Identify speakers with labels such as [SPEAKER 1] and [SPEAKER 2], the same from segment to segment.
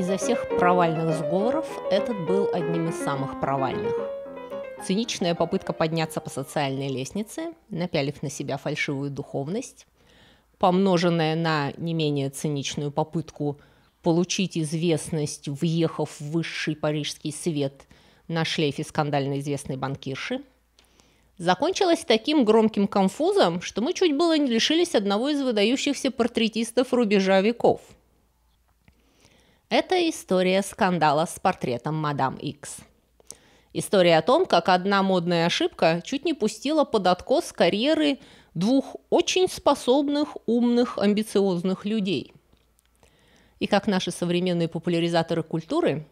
[SPEAKER 1] Изо всех провальных сговоров этот был одним из самых провальных. Циничная попытка подняться по социальной лестнице, напялив на себя фальшивую духовность, помноженная на не менее циничную попытку получить известность, въехав в высший парижский свет на шлейфе скандально известной банкирши, закончилась таким громким конфузом, что мы чуть было не лишились одного из выдающихся портретистов рубежа веков – это история скандала с портретом мадам Икс. История о том, как одна модная ошибка чуть не пустила под откос карьеры двух очень способных, умных, амбициозных людей. И как наши современные популяризаторы культуры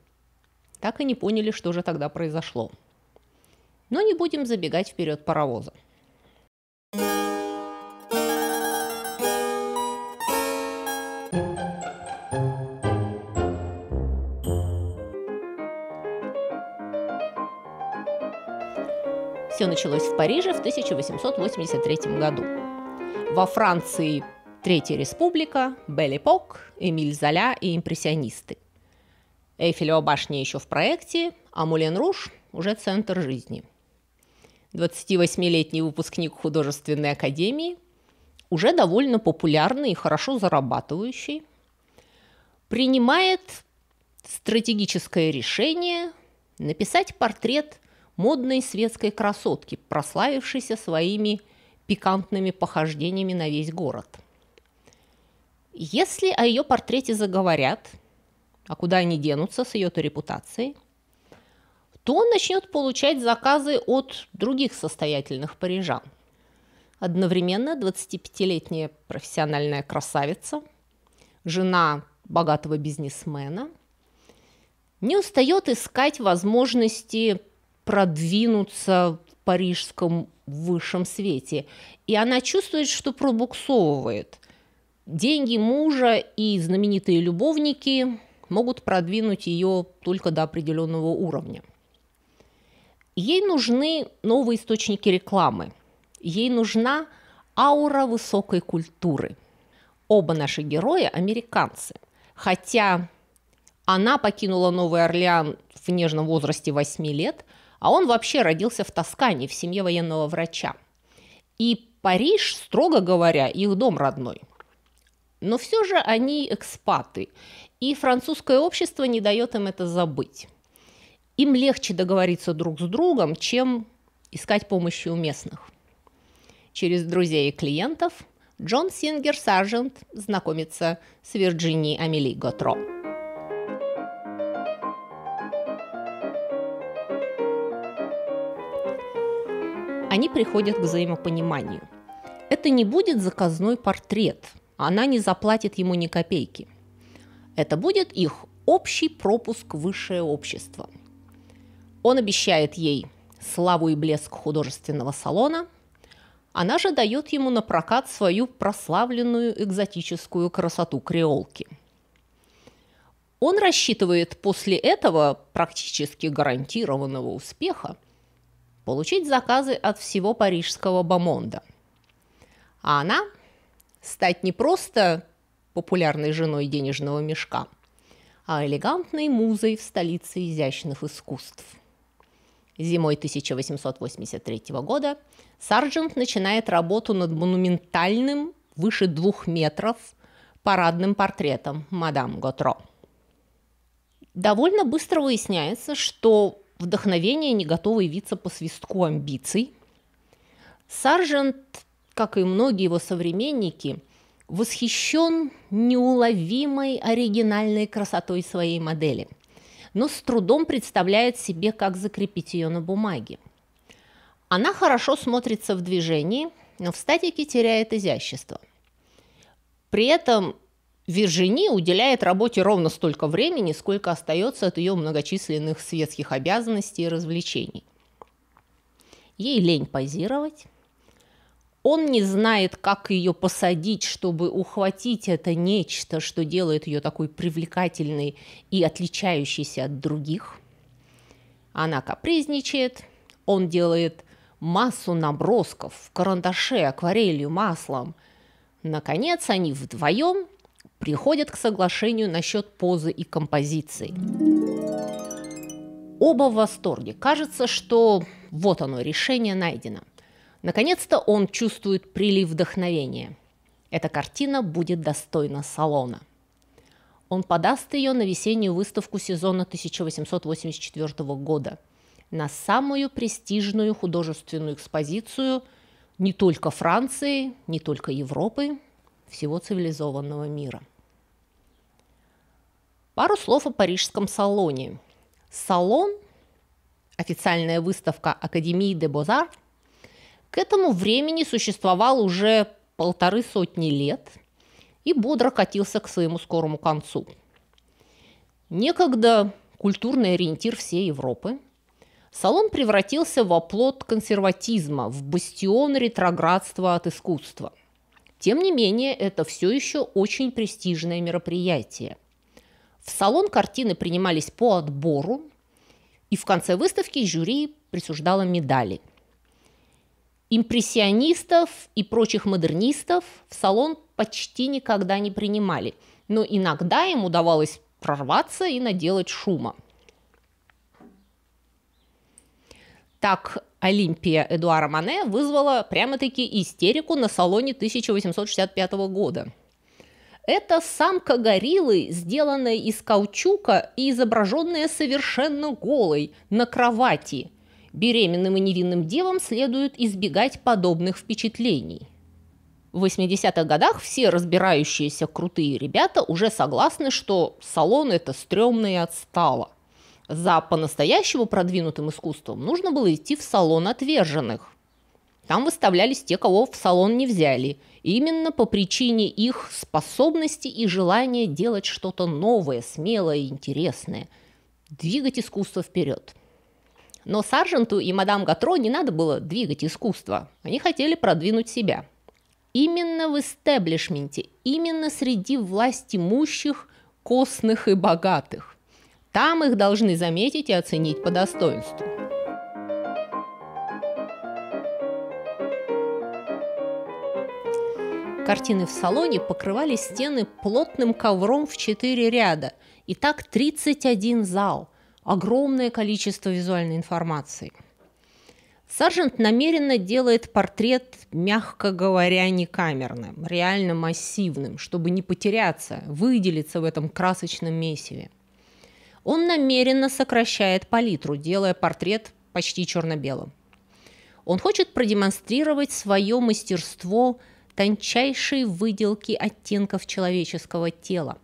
[SPEAKER 1] так и не поняли, что же тогда произошло. Но не будем забегать вперед паровоза. thank you Все началось в Париже в 1883 году. Во Франции Третья республика, Белепок, Эмиль Золя и импрессионисты. Эйфелева башня еще в проекте, а Мулен Руж уже центр жизни. 28-летний выпускник художественной академии, уже довольно популярный и хорошо зарабатывающий, принимает стратегическое решение написать портрет модной светской красотки, прославившейся своими пикантными похождениями на весь город. Если о ее портрете заговорят, а куда они денутся с ее-то репутацией, то он начнет получать заказы от других состоятельных парижан. Одновременно 25-летняя профессиональная красавица, жена богатого бизнесмена, не устает искать возможности продвинуться в парижском высшем свете. И она чувствует, что пробуксовывает. Деньги мужа и знаменитые любовники могут продвинуть ее только до определенного уровня. Ей нужны новые источники рекламы. Ей нужна аура высокой культуры. Оба наши героя – американцы. Хотя она покинула Новый Орлеан в нежном возрасте 8 лет – а он вообще родился в Тоскане в семье военного врача. И Париж, строго говоря, их дом родной. Но все же они экспаты, и французское общество не дает им это забыть. Им легче договориться друг с другом, чем искать помощи у местных. Через друзей и клиентов Джон Сингер-саржент знакомится с Вирджинией Амели Готро. они приходят к взаимопониманию. Это не будет заказной портрет, она не заплатит ему ни копейки. Это будет их общий пропуск в высшее общество. Он обещает ей славу и блеск художественного салона, она же дает ему на прокат свою прославленную экзотическую красоту креолки. Он рассчитывает после этого практически гарантированного успеха получить заказы от всего парижского бомонда. А она стать не просто популярной женой денежного мешка, а элегантной музой в столице изящных искусств. Зимой 1883 года Сарджент начинает работу над монументальным, выше двух метров, парадным портретом мадам Готро. Довольно быстро выясняется, что вдохновение не готово явиться по свистку амбиций. Саржент, как и многие его современники, восхищен неуловимой оригинальной красотой своей модели, но с трудом представляет себе, как закрепить ее на бумаге. Она хорошо смотрится в движении, но в статике теряет изящество. При этом Вержини уделяет работе ровно столько времени, сколько остается от ее многочисленных светских обязанностей и развлечений. Ей лень позировать. Он не знает, как ее посадить, чтобы ухватить это нечто, что делает ее такой привлекательной и отличающейся от других. Она капризничает, он делает массу набросков в карандаше, акварелью, маслом. Наконец, они вдвоем приходят к соглашению насчет позы и композиции. Оба в восторге. Кажется, что вот оно, решение найдено. Наконец-то он чувствует прилив вдохновения. Эта картина будет достойна салона. Он подаст ее на весеннюю выставку сезона 1884 года на самую престижную художественную экспозицию не только Франции, не только Европы, всего цивилизованного мира. Пару слов о парижском салоне. Салон, официальная выставка Академии де Бозар, к этому времени существовал уже полторы сотни лет и бодро катился к своему скорому концу. Некогда культурный ориентир всей Европы, салон превратился в оплот консерватизма, в бастион ретроградства от искусства – тем не менее, это все еще очень престижное мероприятие. В салон картины принимались по отбору, и в конце выставки жюри присуждало медали. Импрессионистов и прочих модернистов в салон почти никогда не принимали, но иногда им удавалось прорваться и наделать шума. Так, Олимпия Эдуара Мане вызвала прямо-таки истерику на салоне 1865 года. Это самка гориллы, сделанная из каучука и изображенная совершенно голой на кровати. Беременным и невинным девам следует избегать подобных впечатлений. В 80-х годах все разбирающиеся крутые ребята уже согласны, что салон это стрёмно и отстало. За по-настоящему продвинутым искусством нужно было идти в салон отверженных. Там выставлялись те, кого в салон не взяли, именно по причине их способности и желания делать что-то новое, смелое и интересное, двигать искусство вперед. Но сарженту и мадам Гатро не надо было двигать искусство, они хотели продвинуть себя. Именно в истеблишменте, именно среди власть имущих, костных и богатых. Там их должны заметить и оценить по достоинству. Картины в салоне покрывали стены плотным ковром в четыре ряда. И так 31 зал. Огромное количество визуальной информации. Саржент намеренно делает портрет, мягко говоря, не камерным, реально массивным, чтобы не потеряться, выделиться в этом красочном месиве. Он намеренно сокращает палитру, делая портрет почти черно-белым. Он хочет продемонстрировать свое мастерство тончайшей выделки оттенков человеческого тела,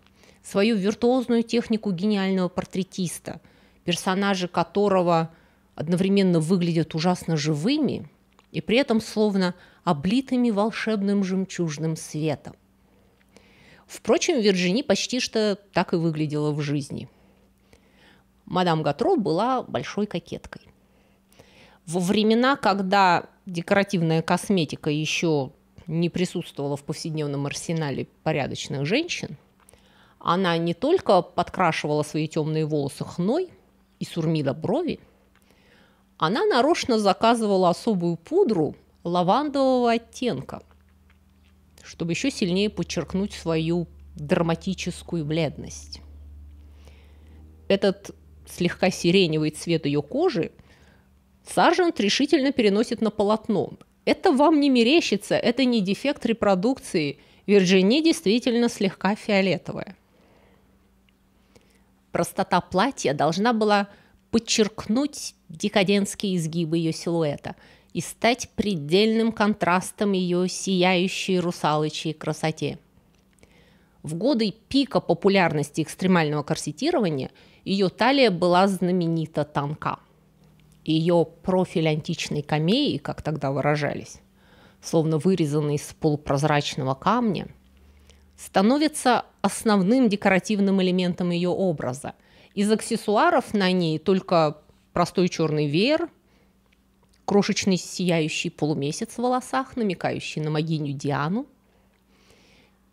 [SPEAKER 1] свою виртуозную технику гениального портретиста, персонажи которого одновременно выглядят ужасно живыми и при этом словно облитыми волшебным жемчужным светом. Впрочем, Вирджини почти что так и выглядела в жизни – мадам Гатро была большой кокеткой. Во времена, когда декоративная косметика еще не присутствовала в повседневном арсенале порядочных женщин, она не только подкрашивала свои темные волосы хной и сурмила брови, она нарочно заказывала особую пудру лавандового оттенка, чтобы еще сильнее подчеркнуть свою драматическую бледность. Этот слегка сиреневый цвет ее кожи, сержант решительно переносит на полотно. Это вам не мерещится, это не дефект репродукции. Вирджини действительно слегка фиолетовая. Простота платья должна была подчеркнуть декадентские изгибы ее силуэта и стать предельным контрастом ее сияющей русалочьей красоте. В годы пика популярности экстремального корсетирования ее талия была знаменита тонка. Ее профиль античной камеи, как тогда выражались, словно вырезанный из полупрозрачного камня, становится основным декоративным элементом ее образа. Из аксессуаров на ней только простой черный веер, крошечный сияющий полумесяц в волосах, намекающий на могиню Диану,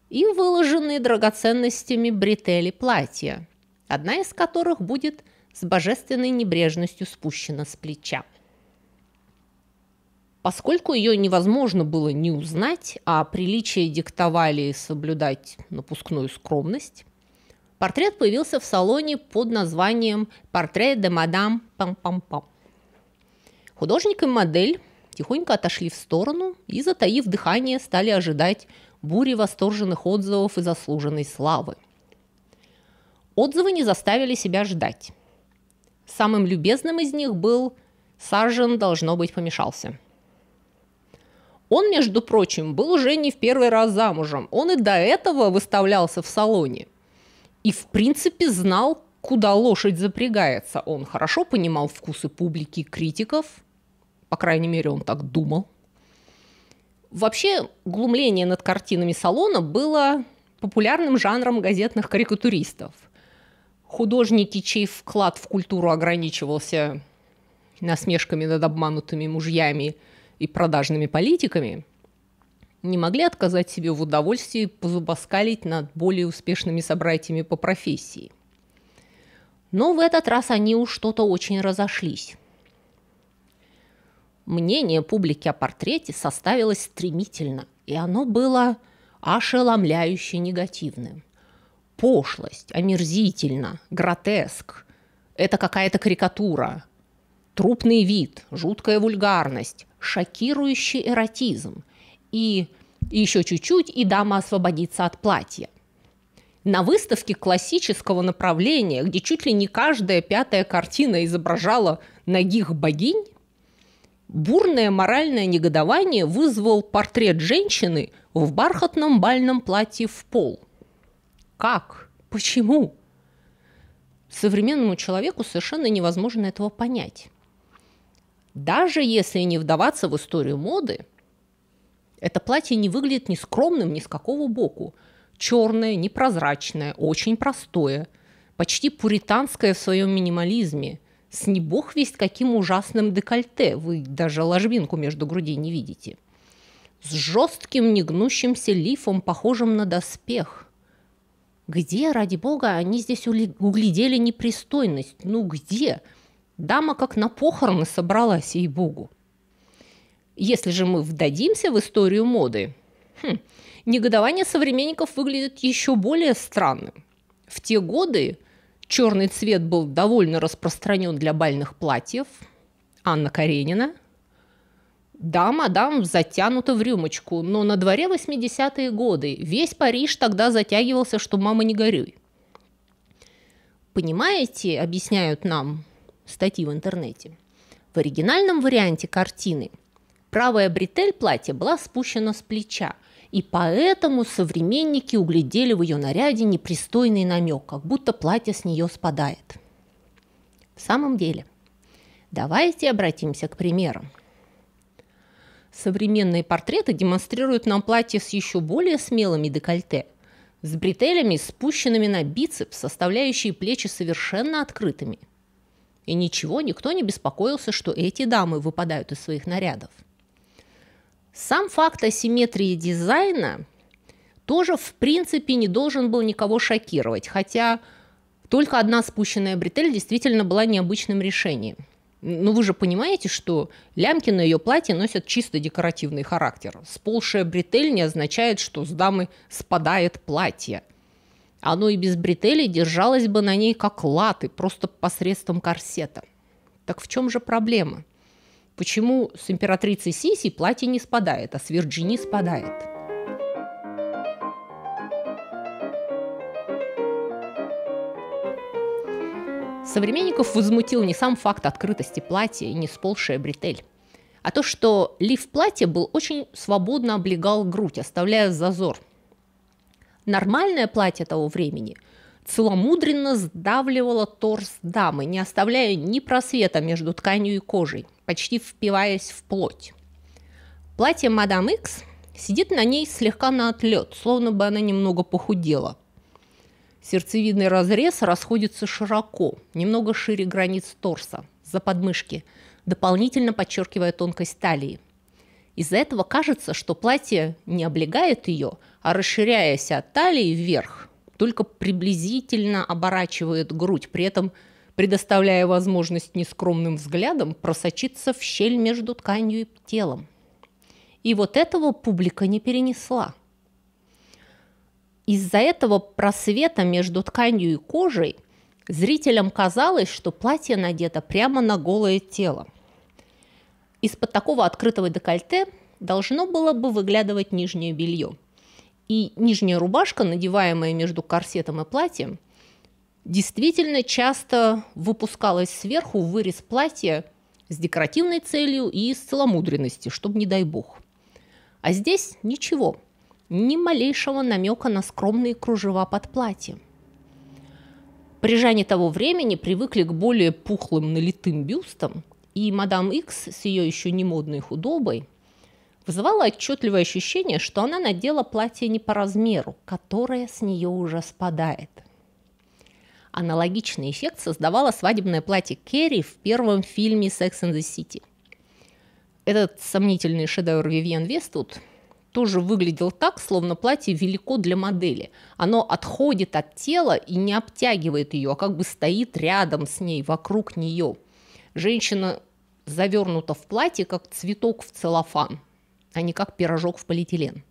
[SPEAKER 1] и выложенные драгоценностями бретели платья, одна из которых будет с божественной небрежностью спущена с плеча. Поскольку ее невозможно было не узнать, а приличия диктовали соблюдать напускную скромность, портрет появился в салоне под названием «Портрет де мадам Пам-Пам-Пам». Художник и модель тихонько отошли в сторону и, затаив дыхание, стали ожидать бури восторженных отзывов и заслуженной славы. Отзывы не заставили себя ждать. Самым любезным из них был «Сажен, должно быть, помешался». Он, между прочим, был уже не в первый раз замужем. Он и до этого выставлялся в салоне. И, в принципе, знал, куда лошадь запрягается. Он хорошо понимал вкусы публики и критиков. По крайней мере, он так думал. Вообще глумление над картинами салона было популярным жанром газетных карикатуристов. Художники, чей вклад в культуру ограничивался насмешками над обманутыми мужьями и продажными политиками, не могли отказать себе в удовольствии позубоскалить над более успешными собратьями по профессии. Но в этот раз они уж что-то очень разошлись. Мнение публики о портрете составилось стремительно, и оно было ошеломляюще негативным. Пошлость, омерзительно, гротеск. Это какая-то карикатура. Трупный вид, жуткая вульгарность, шокирующий эротизм. И еще чуть-чуть, и дама освободится от платья. На выставке классического направления, где чуть ли не каждая пятая картина изображала ногих богинь, Бурное моральное негодование вызвал портрет женщины в бархатном бальном платье в пол. Как? Почему? Современному человеку совершенно невозможно этого понять. Даже если не вдаваться в историю моды, это платье не выглядит ни скромным ни с какого боку. Черное, непрозрачное, очень простое, почти пуританское в своем минимализме – с не бог весть каким ужасным декольте, вы даже ложбинку между грудей не видите, с жестким негнущимся лифом, похожим на доспех. Где, ради бога, они здесь углядели непристойность? Ну где? Дама как на похороны собралась, ей-богу. Если же мы вдадимся в историю моды, хм, негодование современников выглядит еще более странным. В те годы Черный цвет был довольно распространен для бальных платьев. Анна Каренина. Да, мадам, затянута в рюмочку, но на дворе 80-е годы. Весь Париж тогда затягивался, что мама не горюй. Понимаете, объясняют нам статьи в интернете, в оригинальном варианте картины правая бретель платья была спущена с плеча – и поэтому современники углядели в ее наряде непристойный намек, как будто платье с нее спадает. В самом деле, давайте обратимся к примерам. Современные портреты демонстрируют нам платье с еще более смелыми декольте, с бретелями, спущенными на бицепс, составляющие плечи совершенно открытыми. И ничего, никто не беспокоился, что эти дамы выпадают из своих нарядов – сам факт асимметрии дизайна тоже, в принципе, не должен был никого шокировать, хотя только одна спущенная бретель действительно была необычным решением. Но ну, вы же понимаете, что лямки на ее платье носят чисто декоративный характер. Сползшая бретель не означает, что с дамы спадает платье. Оно и без бретели держалось бы на ней как латы, просто посредством корсета. Так в чем же проблема? Почему с императрицей Сиси платье не спадает, а с Вирджини спадает? Современников возмутил не сам факт открытости платья и не сползшая бретель, а то, что лиф платья был очень свободно облегал грудь, оставляя зазор. Нормальное платье того времени – целомудренно сдавливала торс дамы, не оставляя ни просвета между тканью и кожей, почти впиваясь в плоть. Платье мадам Икс сидит на ней слегка на отлет, словно бы она немного похудела. Сердцевидный разрез расходится широко, немного шире границ торса, за подмышки, дополнительно подчеркивая тонкость талии. Из-за этого кажется, что платье не облегает ее, а расширяясь от талии вверх, только приблизительно оборачивает грудь, при этом предоставляя возможность нескромным взглядом просочиться в щель между тканью и телом. И вот этого публика не перенесла. Из-за этого просвета между тканью и кожей зрителям казалось, что платье надето прямо на голое тело. Из-под такого открытого декольте должно было бы выглядывать нижнее белье – и нижняя рубашка, надеваемая между корсетом и платьем, действительно часто выпускалась сверху в вырез платья с декоративной целью и с целомудренности, чтобы не дай бог. А здесь ничего, ни малейшего намека на скромные кружева под платьем. Прижане того времени привыкли к более пухлым налитым бюстам, и мадам Икс с ее еще немодной худобой – вызывало отчетливое ощущение, что она надела платье не по размеру, которое с нее уже спадает. Аналогичный эффект создавало свадебное платье Керри в первом фильме «Sex and the City». Этот сомнительный шедевр Вивьен Вествуд тоже выглядел так, словно платье велико для модели. Оно отходит от тела и не обтягивает ее, а как бы стоит рядом с ней, вокруг нее. Женщина завернута в платье, как цветок в целлофан – а не как пирожок в полиэтилен.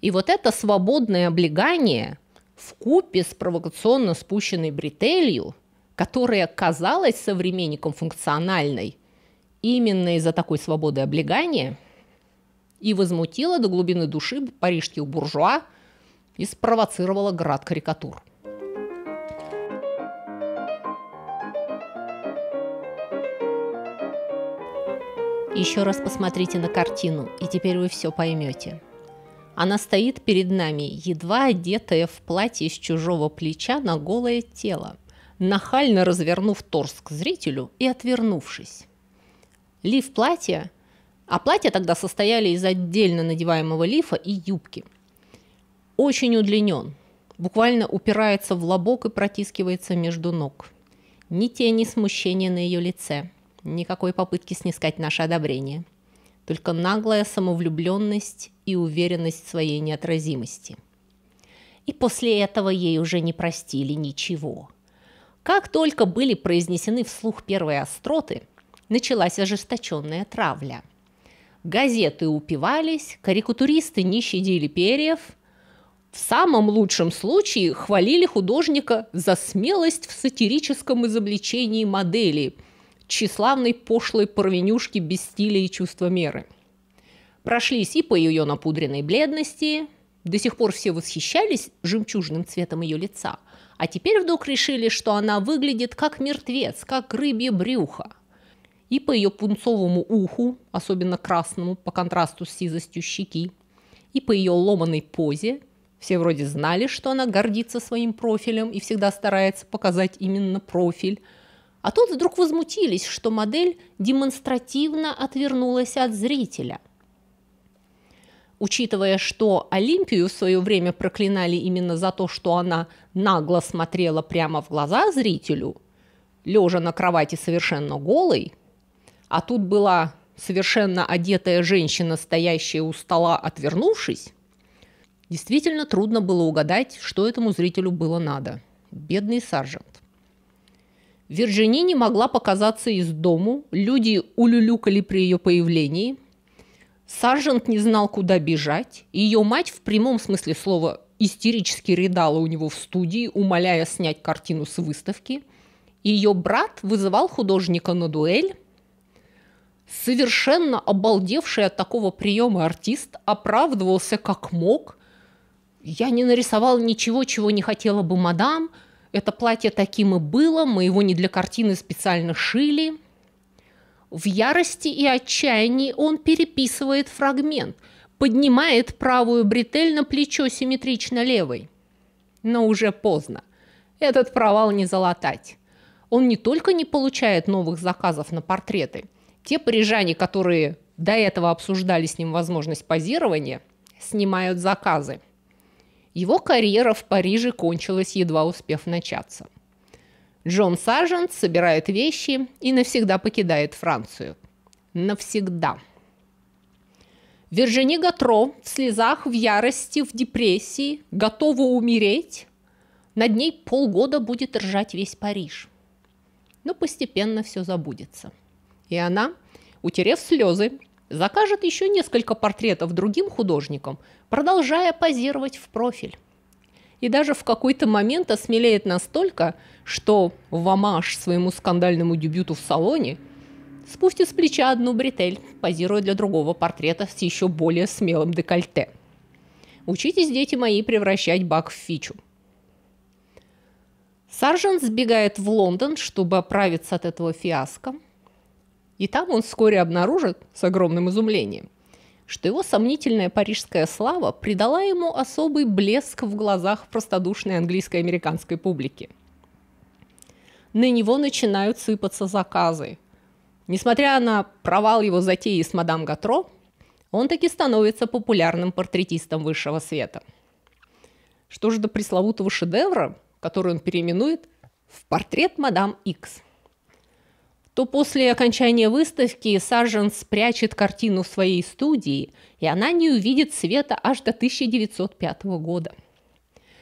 [SPEAKER 1] И вот это свободное облегание в купе с провокационно спущенной бретелью, которая казалась современником функциональной именно из-за такой свободы облегания, и возмутила до глубины души парижских буржуа и спровоцировала град карикатур. Еще раз посмотрите на картину, и теперь вы все поймете. Она стоит перед нами, едва одетая в платье с чужого плеча на голое тело, нахально развернув торс к зрителю и отвернувшись. Лиф платья, а платья тогда состояли из отдельно надеваемого лифа и юбки, очень удлинен, буквально упирается в лобок и протискивается между ног. Ни тени смущения на ее лице – никакой попытки снискать наше одобрение, только наглая самовлюбленность и уверенность в своей неотразимости. И после этого ей уже не простили ничего. Как только были произнесены вслух первые остроты, началась ожесточенная травля. Газеты упивались, карикатуристы не щадили перьев – в самом лучшем случае хвалили художника за смелость в сатирическом изобличении модели, тщеславной пошлой порвенюшки без стиля и чувства меры. Прошлись и по ее напудренной бледности, до сих пор все восхищались жемчужным цветом ее лица, а теперь вдруг решили, что она выглядит как мертвец, как рыбье брюхо. И по ее пунцовому уху, особенно красному, по контрасту с сизостью щеки, и по ее ломаной позе, все вроде знали, что она гордится своим профилем и всегда старается показать именно профиль – а тут вдруг возмутились, что модель демонстративно отвернулась от зрителя. Учитывая, что Олимпию в свое время проклинали именно за то, что она нагло смотрела прямо в глаза зрителю, лежа на кровати совершенно голой, а тут была совершенно одетая женщина, стоящая у стола, отвернувшись, действительно трудно было угадать, что этому зрителю было надо. Бедный сержант. Вирджини не могла показаться из дому, люди улюлюкали при ее появлении. Саржант не знал, куда бежать. Ее мать в прямом смысле слова истерически рыдала у него в студии, умоляя снять картину с выставки. Ее брат вызывал художника на дуэль. Совершенно обалдевший от такого приема артист оправдывался как мог. «Я не нарисовал ничего, чего не хотела бы мадам», это платье таким и было, мы его не для картины специально шили. В ярости и отчаянии он переписывает фрагмент, поднимает правую бретель на плечо симметрично левой. Но уже поздно. Этот провал не залатать. Он не только не получает новых заказов на портреты, те парижане, которые до этого обсуждали с ним возможность позирования, снимают заказы – его карьера в Париже кончилась, едва успев начаться. Джон Сажент собирает вещи и навсегда покидает Францию. Навсегда. Вирджини Гатро в слезах, в ярости, в депрессии, готова умереть. Над ней полгода будет ржать весь Париж. Но постепенно все забудется. И она, утерев слезы, Закажет еще несколько портретов другим художникам, продолжая позировать в профиль. И даже в какой-то момент осмелеет настолько, что в амаш своему скандальному дебюту в салоне спустит с плеча одну бретель, позируя для другого портрета с еще более смелым декольте. Учитесь, дети мои, превращать бак в фичу. Саржент сбегает в Лондон, чтобы оправиться от этого фиаско – и там он вскоре обнаружит с огромным изумлением, что его сомнительная парижская слава придала ему особый блеск в глазах простодушной английско-американской публики. На него начинают сыпаться заказы. Несмотря на провал его затеи с мадам Гатро, он таки становится популярным портретистом высшего света. Что же до пресловутого шедевра, который он переименует в «Портрет мадам Икс»? то после окончания выставки Саржан спрячет картину в своей студии, и она не увидит света аж до 1905 года.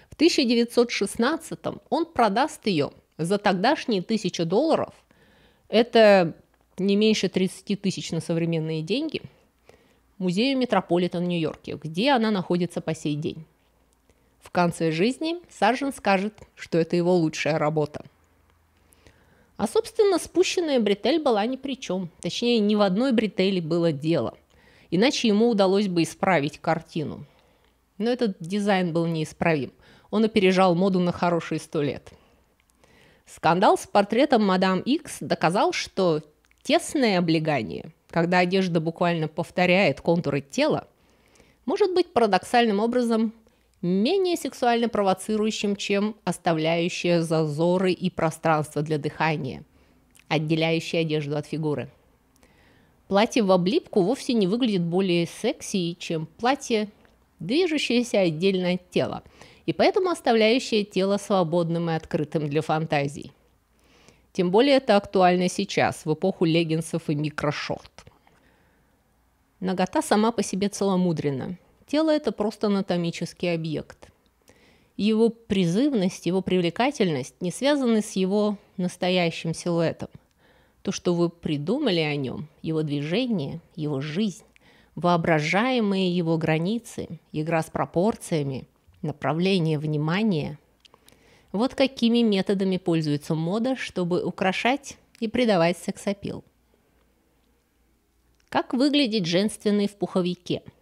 [SPEAKER 1] В 1916 он продаст ее за тогдашние 1000 долларов, это не меньше 30 тысяч на современные деньги, музею Метрополитен в Нью-Йорке, где она находится по сей день. В конце жизни Саржин скажет, что это его лучшая работа – а, собственно, спущенная бретель была ни при чем. Точнее, ни в одной бретели было дело. Иначе ему удалось бы исправить картину. Но этот дизайн был неисправим. Он опережал моду на хорошие сто лет. Скандал с портретом мадам Икс доказал, что тесное облегание, когда одежда буквально повторяет контуры тела, может быть парадоксальным образом менее сексуально провоцирующим, чем оставляющее зазоры и пространство для дыхания, отделяющее одежду от фигуры. Платье в облипку вовсе не выглядит более секси, чем платье, движущееся отдельно от тела, и поэтому оставляющее тело свободным и открытым для фантазий. Тем более это актуально сейчас, в эпоху леггинсов и микрошорт. Нагота сама по себе целомудрена. Тело – это просто анатомический объект. Его призывность, его привлекательность не связаны с его настоящим силуэтом. То, что вы придумали о нем, его движение, его жизнь, воображаемые его границы, игра с пропорциями, направление внимания. Вот какими методами пользуется мода, чтобы украшать и придавать сексапил. Как выглядеть женственный в пуховике –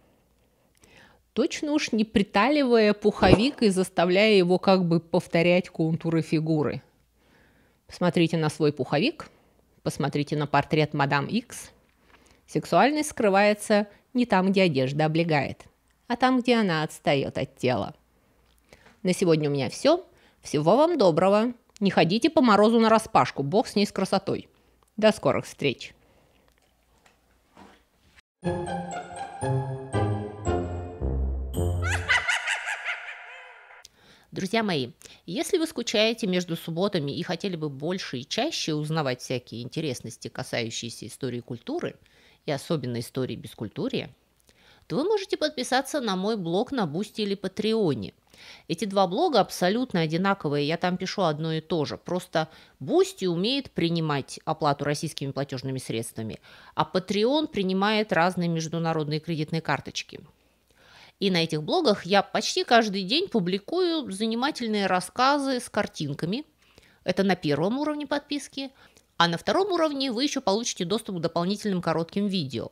[SPEAKER 1] точно уж не приталивая пуховик и заставляя его как бы повторять контуры фигуры. Посмотрите на свой пуховик, посмотрите на портрет мадам Икс. Сексуальность скрывается не там, где одежда облегает, а там, где она отстает от тела. На сегодня у меня все. Всего вам доброго. Не ходите по морозу на распашку, бог с ней с красотой. До скорых встреч. thank you Друзья мои, если вы скучаете между субботами и хотели бы больше и чаще узнавать всякие интересности, касающиеся истории культуры и особенно истории бескультурия, то вы можете подписаться на мой блог на Бусти или Патреоне. Эти два блога абсолютно одинаковые, я там пишу одно и то же. Просто Бусти умеет принимать оплату российскими платежными средствами, а Patreon принимает разные международные кредитные карточки – и на этих блогах я почти каждый день публикую занимательные рассказы с картинками. Это на первом уровне подписки. А на втором уровне вы еще получите доступ к дополнительным коротким видео.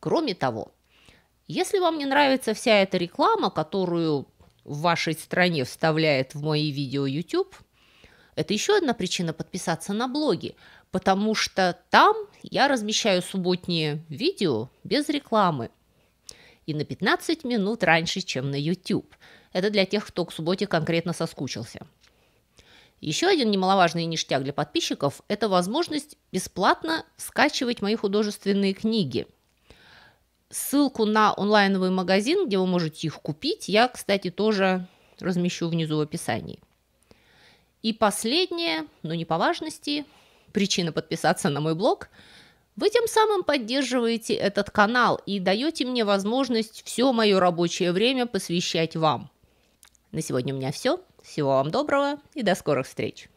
[SPEAKER 1] Кроме того, если вам не нравится вся эта реклама, которую в вашей стране вставляет в мои видео YouTube, это еще одна причина подписаться на блоги, потому что там я размещаю субботние видео без рекламы – и на 15 минут раньше, чем на YouTube. Это для тех, кто к субботе конкретно соскучился. Еще один немаловажный ништяк для подписчиков – это возможность бесплатно скачивать мои художественные книги. Ссылку на онлайновый магазин, где вы можете их купить, я, кстати, тоже размещу внизу в описании. И последнее, но не по важности, причина подписаться на мой блог – вы тем самым поддерживаете этот канал и даете мне возможность все мое рабочее время посвящать вам. На сегодня у меня все. Всего вам доброго и до скорых встреч!